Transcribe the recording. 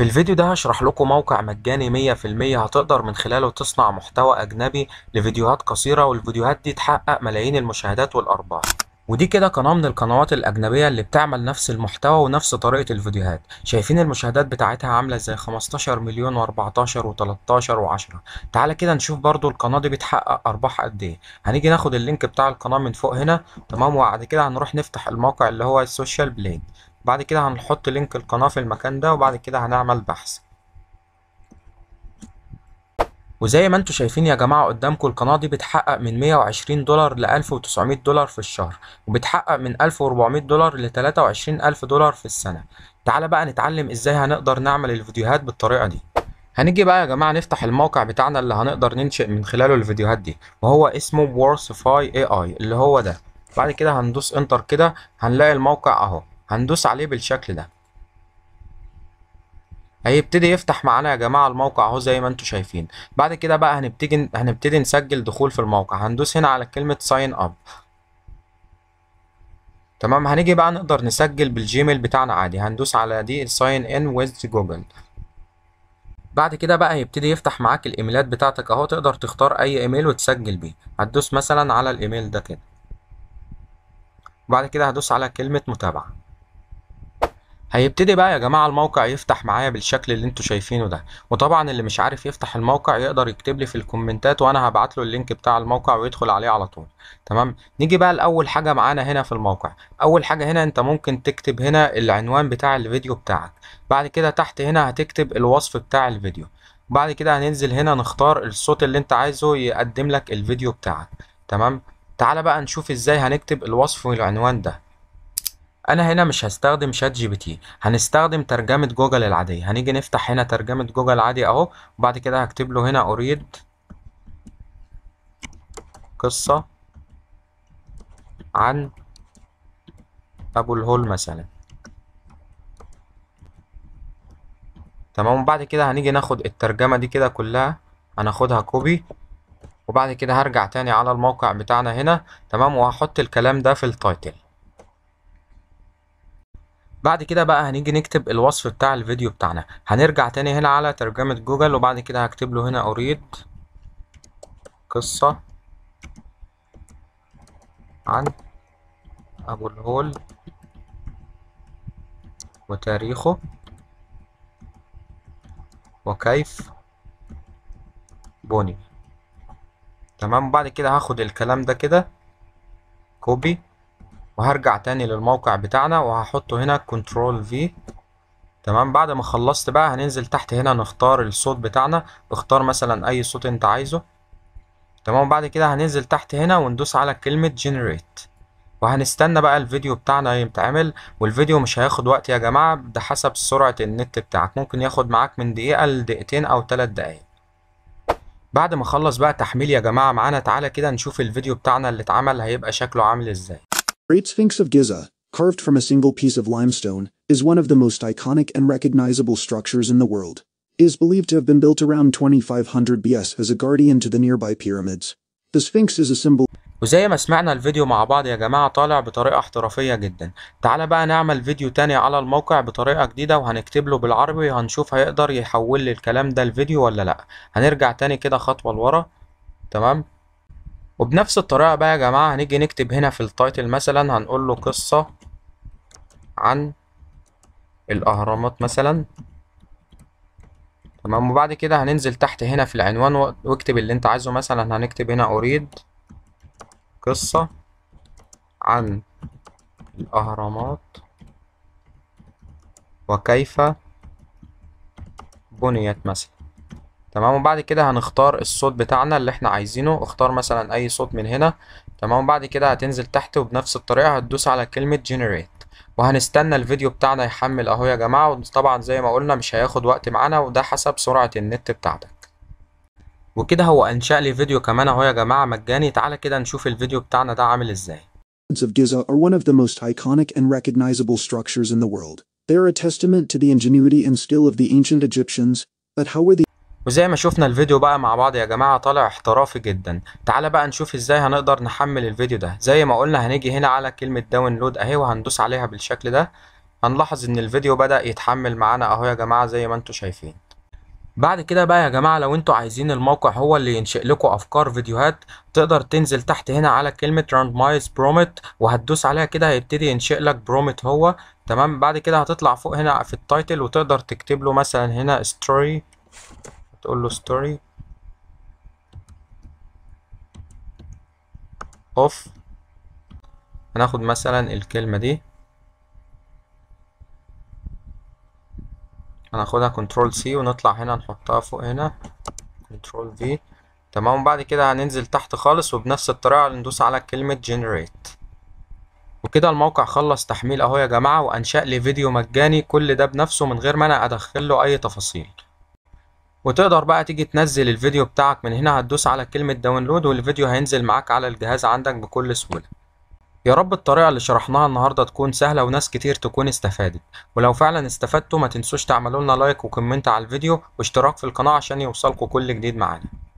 في الفيديو ده هشرح لكم موقع مجاني 100% هتقدر من خلاله تصنع محتوى أجنبي لفيديوهات قصيرة والفيديوهات دي تحقق ملايين المشاهدات والأرباح ودي كده قناة من القنوات الأجنبية اللي بتعمل نفس المحتوى ونفس طريقة الفيديوهات شايفين المشاهدات بتاعتها عاملة زي 15 مليون و14 و13 و10 تعالى كده نشوف برضو القناة دي بتحقق أرباح قد إيه هنيجي ناخد اللينك بتاع القناة من فوق هنا تمام وبعد كده هنروح نفتح الموقع اللي هو السوشيال بليد بعد كده هنحط لينك القناة في المكان ده وبعد كده هنعمل بحث وزي ما انتوا شايفين يا جماعة قدامكم القناة دي بتحقق من 120 دولار ل 1900 دولار في الشهر وبتحقق من 1400 دولار ل 23000 دولار في السنة تعالى بقى نتعلم ازاي هنقدر نعمل الفيديوهات بالطريقة دي هنيجي بقى يا جماعة نفتح الموقع بتاعنا اللي هنقدر ننشئ من خلاله الفيديوهات دي وهو اسمه وورسفاي اي اي اللي هو ده بعد كده هندوس انتر كده هنلاقي الموقع اهو هندوس عليه بالشكل ده هيبتدي يفتح معانا يا جماعه الموقع اهو زي ما انتم شايفين بعد كده بقى هنبتدي هنبتدي نسجل دخول في الموقع هندوس هنا على كلمه ساين اب تمام هنيجي بقى نقدر نسجل بالجيميل بتاعنا عادي هندوس على دي ساين ان ويز جوجل بعد كده بقى هيبتدي يفتح معاك الايميلات بتاعتك اهو تقدر تختار اي ايميل وتسجل بيه هتدوس مثلا على الايميل ده كده وبعد كده هدوس على كلمه متابعه هيبتدي بقى يا جماعة الموقع يفتح معايا بالشكل اللي انتوا شايفينه ده وطبعا اللي مش عارف يفتح الموقع يقدر يكتب لي في الكومنتات وانا هبعت له اللينك بتاع الموقع ويدخل عليه على طول تمام نيجي بقى لأول حاجة معانا هنا في الموقع أول حاجة هنا انت ممكن تكتب هنا العنوان بتاع الفيديو بتاعك بعد كده تحت هنا هتكتب الوصف بتاع الفيديو بعد كده هننزل هنا نختار الصوت اللي انت عايزه يقدم لك الفيديو بتاعك تمام تعالى بقى نشوف ازاي هنكتب الوصف والعنوان ده انا هنا مش هستخدم شات جي بي تي هنستخدم ترجمة جوجل العادية هنيجي نفتح هنا ترجمة جوجل العادي اهو وبعد كده هكتب له هنا اريد قصة عن ابو الهول مثلا تمام وبعد كده هنيجي ناخد الترجمة دي كده كلها هناخدها كوبي وبعد كده هرجع تاني على الموقع بتاعنا هنا تمام وهحط الكلام ده في التايتل بعد كده بقى هنيجي نكتب الوصف بتاع الفيديو بتاعنا هنرجع تاني هنا على ترجمة جوجل وبعد كده هكتب له هنا أريد قصة عن أبو الهول وتاريخه وكيف بني تمام بعد كده هاخد الكلام ده كده كوبي وهرجع تاني للموقع بتاعنا وهحطه هنا كنترول في تمام بعد ما خلصت بقى هننزل تحت هنا نختار الصوت بتاعنا اختار مثلا اي صوت انت عايزه تمام بعد كده هننزل تحت هنا وندوس على كلمة generate وهنستنى بقى الفيديو بتاعنا يتعمل والفيديو مش هياخد وقت يا جماعة ده حسب سرعة النت بتاعك ممكن ياخد معاك من دقيقة لدقيقتين او تلات دقايق بعد ما خلص بقى تحميل يا جماعة معانا تعالى كده نشوف الفيديو بتاعنا اللي اتعمل هيبقى شكله عامل ازاي Great Sphinx of Giza, carved from a single piece of limestone, is one of the most iconic and recognizable structures in the world. It is believed to have been built around 2500 BS as a guardian to the nearby pyramids. The Sphinx is a symbol وزي ما سمعنا الفيديو مع بعض يا جماعة طالع بطريقة احترافية جدا تعالى بقى نعمل فيديو تاني على الموقع بطريقة جديدة وهنكتب له بالعربي وهنشوف هيقدر يحول لي الكلام ده الفيديو ولا لا هنرجع تاني كده خطوة لورا تمام وبنفس الطريقة بقى يا جماعة هنيجي نكتب هنا في التايتل مثلا هنقول له قصة عن الأهرامات مثلا تمام وبعد كده هننزل تحت هنا في العنوان واكتب اللي انت عايزه مثلا هنكتب هنا أريد قصة عن الأهرامات وكيف بنيت مثلا تمام وبعد كده هنختار الصوت بتاعنا اللي احنا عايزينه اختار مثلا اي صوت من هنا تمام وبعد كده هتنزل تحت وبنفس الطريقة هتدوس على كلمة جنريت وهنستنى الفيديو بتاعنا يحمل اهو يا جماعة وطبعا زي ما قلنا مش هياخد وقت معانا وده حسب سرعة النت بتاعتك وكده هو انشأ لي فيديو كمان اهو يا جماعة مجاني تعالى كده نشوف الفيديو بتاعنا ده عامل ازاي of Giza are one of the most iconic and recognizable structures in the world. They are a testament to the ingenuity and skill of the ancient Egyptians, but how were the وزي ما شفنا الفيديو بقى مع بعض يا جماعة طالع احترافي جدا تعالى بقى نشوف ازاي هنقدر نحمل الفيديو ده زي ما قلنا هنيجي هنا على كلمة داونلود اهي وهندوس عليها بالشكل ده هنلاحظ ان الفيديو بدأ يتحمل معانا اهو يا جماعة زي ما انتوا شايفين بعد كده بقى يا جماعة لو انتوا عايزين الموقع هو اللي ينشئ لكم افكار فيديوهات تقدر تنزل تحت هنا على كلمة راندمايز برومت وهتدوس عليها كده هيبتدي ينشئ لك برومت هو تمام بعد كده هتطلع فوق هنا في التايتل وتقدر تكتب له مثلا هنا ستوري تقول له story of هناخد مثلا الكلمة دي هناخدها كنترول سي ونطلع هنا نحطها فوق هنا كنترول في تمام وبعد كده هننزل تحت خالص وبنفس الطريقة ندوس على كلمة generate وكده الموقع خلص تحميل اهو يا جماعة وانشأ لي فيديو مجاني كل ده بنفسه من غير ما انا ادخل له اي تفاصيل وتقدر بقى تيجي تنزل الفيديو بتاعك من هنا هتدوس على كلمة داونلود والفيديو هينزل معاك على الجهاز عندك بكل سهولة يا رب الطريقة اللي شرحناها النهاردة تكون سهلة وناس كتير تكون استفادت ولو فعلا استفدتوا ما تنسوش تعملولنا لايك وكومنت على الفيديو واشتراك في القناة عشان يوصلكوا كل جديد معانا